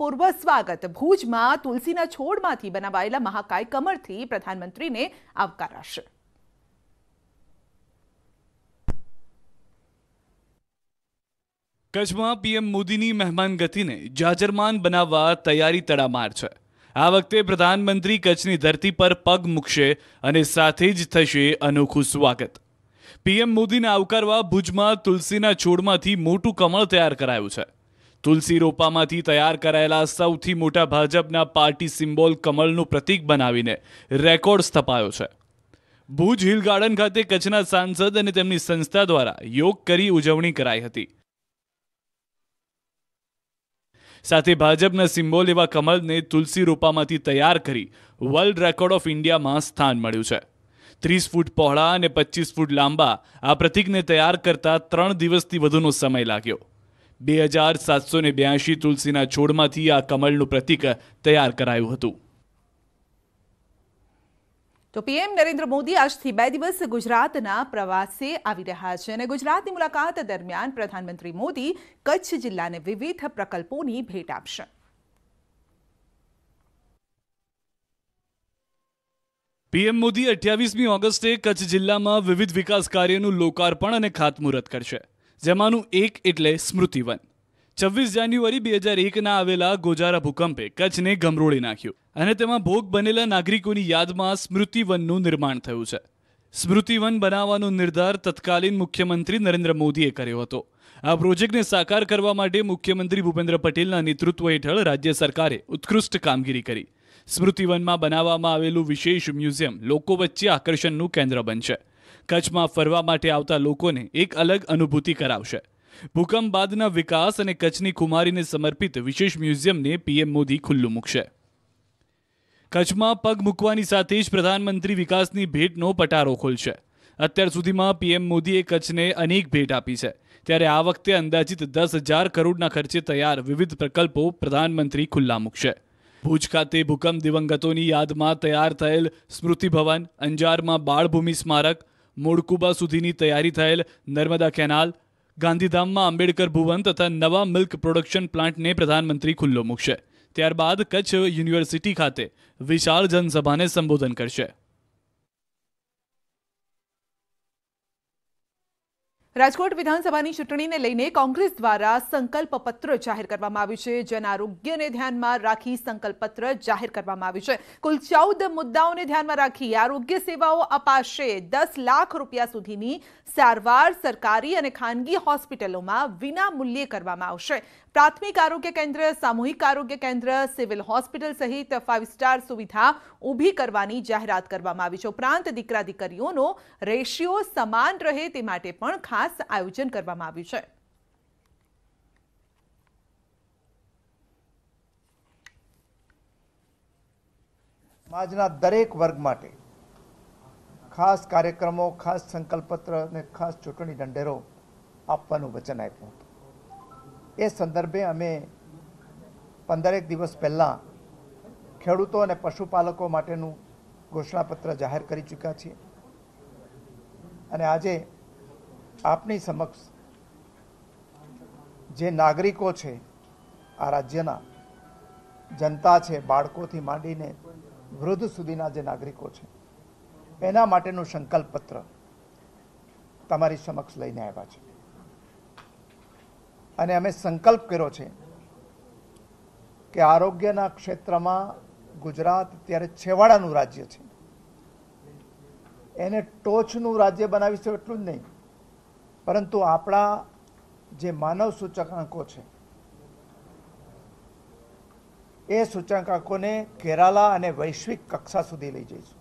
પૂર્વ સ્વાગત ભુજમાં તુલસીના છોડમાંથી બનાવાયેલા મહાકાય કમળથી પ્રધાનમંત્રીને આવકારાશે કચ્છમાં પીએમ મોદીની મહેમાન ગતિને જાજરમાન બનાવવા તૈયારી તડામાર છે આ વખતે પ્રધાનમંત્રી કચ્છની ધરતી પર પગ મૂકશે અને સાથે જ થશે અનોખું સ્વાગત પીએમ મોદીને આવકારવા ભુજમાં તુલસીના છોડમાંથી મોટું કમળ તૈયાર કરાયું છે તુલસી રોપામાંથી તૈયાર કરાયેલા સૌથી મોટા ભાજપના પાર્ટી સિમ્બોલ કમળનું પ્રતીક બનાવીને રેકોર્ડ સ્થપાયો છે ભુજ હિલ ગાર્ડન ખાતે કચ્છના સાંસદ અને તેમની સંસ્થા દ્વારા યોગ કરી ઉજવણી કરાઈ હતી સાથે ભાજપના સિમ્બોલ એવા કમળને તુલસી રોપામાંથી તૈયાર કરી વર્લ્ડ રેકોર્ડ ઓફ ઇન્ડિયામાં સ્થાન મળ્યું છે ત્રીસ ફૂટ પહોળા અને પચીસ ફૂટ લાંબા આ પ્રતિકને તૈયાર કરતા ત્રણ દિવસથી વધુનો સમય લાગ્યો બે હજાર સાતસો ને બ્યાસી તુલસીના છોડમાંથી આ કમળનું પ્રતીક તૈયાર કરાયું હતું તો પીએમ નરેન્દ્ર મોદી આજથી બે દિવસ ગુજરાતના પ્રવાસે આવી રહ્યા છે અને ગુજરાતની મુલાકાત દરમિયાન પ્રધાનમંત્રી મોદી કચ્છ જિલ્લાને વિવિધ પ્રકલ્પોની ભેટ આપશે પીએમ મોદી અઠ્યાવીસમી ઓગસ્ટે કચ્છ જિલ્લામાં વિવિધ વિકાસ કાર્યનું લોકાર્પણ અને ખાતમુહૂર્ત કરશે જેમાંનું એક એટલે સ્મૃતિવન છવ્વીસ જાન્યુઆરી બે હજાર એકના આવેલા ગોજારા ભૂકંપે કચ્છને ગમરોળી નાખ્યું અને તેમાં ભોગ બનેલા નાગરિકોની યાદમાં સ્મૃતિવનનું નિર્માણ થયું છે સ્મૃતિવન બનાવવાનો નિર્ધાર તત્કાલીન મુખ્યમંત્રી નરેન્દ્ર મોદીએ કર્યો હતો આ પ્રોજેક્ટને સાકાર કરવા માટે મુખ્યમંત્રી ભૂપેન્દ્ર પટેલના નેતૃત્વ હેઠળ રાજ્ય સરકારે ઉત્કૃષ્ટ કામગીરી કરી સ્મૃતિવનમાં બનાવવામાં આવેલું વિશેષ મ્યુઝિયમ લોકો વચ્ચે આકર્ષણનું કેન્દ્ર બનશે કચ્છમાં ફરવા માટે આવતા લોકોને એક અલગ અનુભૂતિ કરાવશે ભૂકંપ બાદના વિકાસ અને કચ્છની કુમારીને સમર્પિત વિશેષ મ્યુઝિયમને પીએમ મોદી ખુલ્લું મૂકશે કચ્છમાં પગ મૂકવાની સાથે જ પ્રધાનમંત્રી વિકાસની ભેટનો પટારો ખોલશે અત્યાર સુધીમાં પીએમ મોદીએ કચ્છને અનેક ભેટ આપી છે ત્યારે આ વખતે અંદાજિત દસ હજાર કરોડના ખર્ચે તૈયાર વિવિધ પ્રકલ્પો પ્રધાનમંત્રી ખુલ્લા મૂકશે ભુજ ખાતે ભૂકંપ દિવંગતોની યાદમાં તૈયાર થયેલ સ્મૃતિ ભવન અંજારમાં બાળભૂમિ સ્મારક મોડકુબા સુધીની તૈયારી થયેલ નર્મદા કેનાલ ગાંધીધામમાં આંબેડકર ભુવન તથા નવા મિલ્ક પ્રોડક્શન પ્લાન્ટને પ્રધાનમંત્રી ખુલ્લો મૂકશે ત્યારબાદ કચ્છ યુનિવર્સિટી ખાતે વિશાળ જનસભાને સંબોધન કરશે રાજકોટ વિધાનસભાની છટણીને લઈને કોંગ્રેસ દ્વારા સંકલ્પ પત્ર જાહેર કરવામાં આવ્યું છે જન આરોગ્યને ધ્યાનમાં રાખી સંકલ્પ પત્ર જાહેર કરવામાં આવ્યું છે કુલ 14 મુદ્દાઓને ધ્યાનમાં રાખી આરોગ્ય સેવાઓ અપાશે 10 લાખ રૂપિયા સુધીની સારવાર સરકારી અને ખાનગી હોસ્પિટલોમાં વિનામૂલ્યે કરવામાં આવશે પ્રાથમિક આરોગ્ય કેન્દ્ર સામૂહિક આરોગ્ય કેન્દ્ર સિવિલ હોસ્પિટલ સહિત ફાઇવ સ્ટાર સુવિધા ઊભી કરવાની જાહેરાત કરવામાં આવી છે ઉપરાંત દીકરા દીકરીઓનો રેશિયો સમાન રહે તે માટે પણ ખાસ આયોજન કરવામાં આવ્યું છે સમાજના દરેક વર્ગ માટે ખાસ કાર્યક્રમો ખાસ સંકલ્પપત્ર અને ખાસ ચૂંટણી ઢંઢેરો આપવાનું વચન આપ્યું હતું એ સંદર્ભે અમે પંદરેક દિવસ પહેલાં ખેડૂતો અને પશુપાલકો માટેનું ઘોષણાપત્ર જાહેર કરી ચૂક્યા છીએ અને આજે આપની સમક્ષ જે નાગરિકો છે આ રાજ્યના જનતા છે બાળકોથી માંડીને વૃદ્ધ સુધીના જે નાગરિકો છે એના માટેનું સંકલ્પ પત્ર તમારી સમક્ષ લઈને આવ્યા છે અને અમે સંકલ્પ કર્યો છે કે આરોગ્યના ક્ષેત્રમાં ગુજરાત અત્યારે છેવાડાનું રાજ્ય છે એને ટોચનું રાજ્ય બનાવીશું એટલું જ નહીં પરંતુ આપણા જે માનવ સૂચકાંકો છે એ સૂચકાંકોને કેરાલા અને વૈશ્વિક કક્ષા સુધી લઈ જઈશું